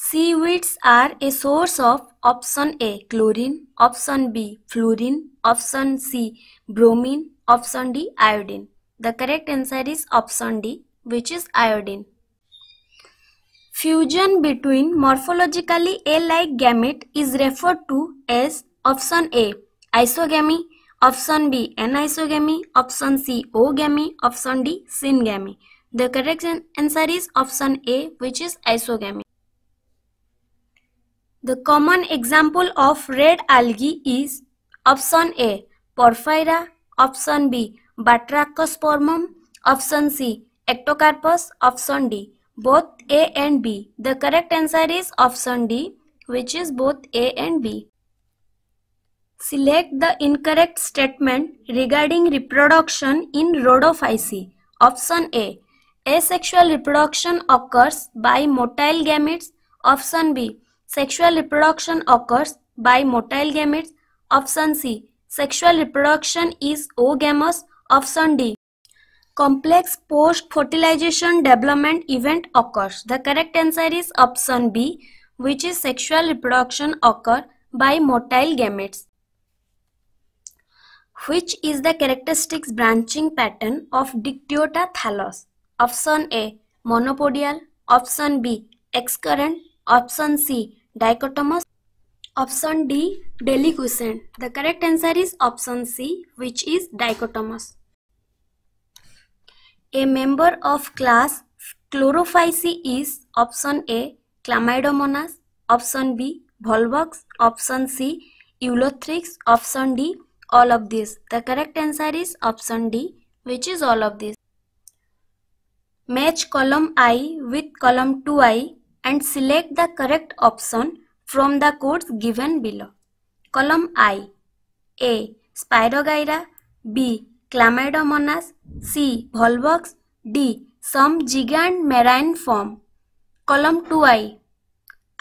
Seaweeds are a source of option A chlorine, option B fluorine, option C bromine, option D iodine. The correct answer is option D which is iodine. Fusion between morphologically A-like gamete is referred to as option A isogamy, option B anisogamy, option C O-gamy, option D syngamy. The correct answer is option A which is isogamy. The common example of red algae is option A Porphyra, option B Batrachospermum, option C Ectocarpus, option D. Both A and B. The correct answer is option D which is both A and B. Select the incorrect statement regarding reproduction in rhodophysi. Option A. Asexual reproduction occurs by motile gametes. Option B. Sexual reproduction occurs by motile gametes. Option C. Sexual reproduction is oogamous. Option D. Complex post-fertilization development event occurs. The correct answer is option B, which is sexual reproduction occur by motile gametes. Which is the characteristics branching pattern of Dictyota thallus? Option A monopodial option b excurrent Option C. Dichotomous. Option D. Deliquescent. The correct answer is option C which is dichotomous. A member of class Chlorophyce is option A. Chlamydomonas. Option B. Volvox. Option C. Eulothrix. Option D. All of these. The correct answer is option D which is all of these. Match column i with column 2i and select the correct option from the codes given below. Column I A. Spirogyra B. Chlamydomonas C. Volvox D. Some gigant marine form. Column 2I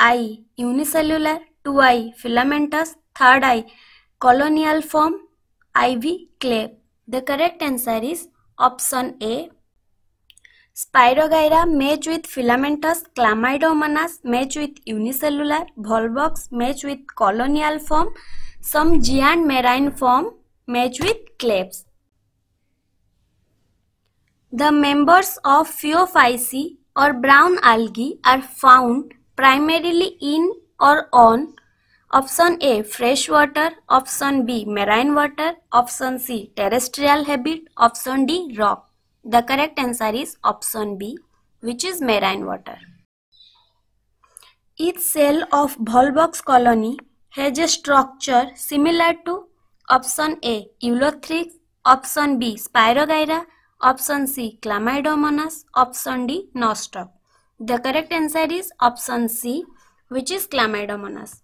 I. Unicellular 2I filamentous 3rd I colonial form IV Clay The correct answer is option A Spirogyra match with filamentous chlamydomonas match with unicellular volvox match with colonial form some giant marine form match with clefts the members of Pheophysi or brown algae are found primarily in or on option A fresh water option B marine water option C terrestrial habit option D rock The correct answer is option B, which is marine water. Each cell of Volvox colony has a structure similar to option A, Eulothryx, option B, Spirogyra, option C, Chlamydomonas, option D, Nostoc. The correct answer is option C, which is Chlamydomonas.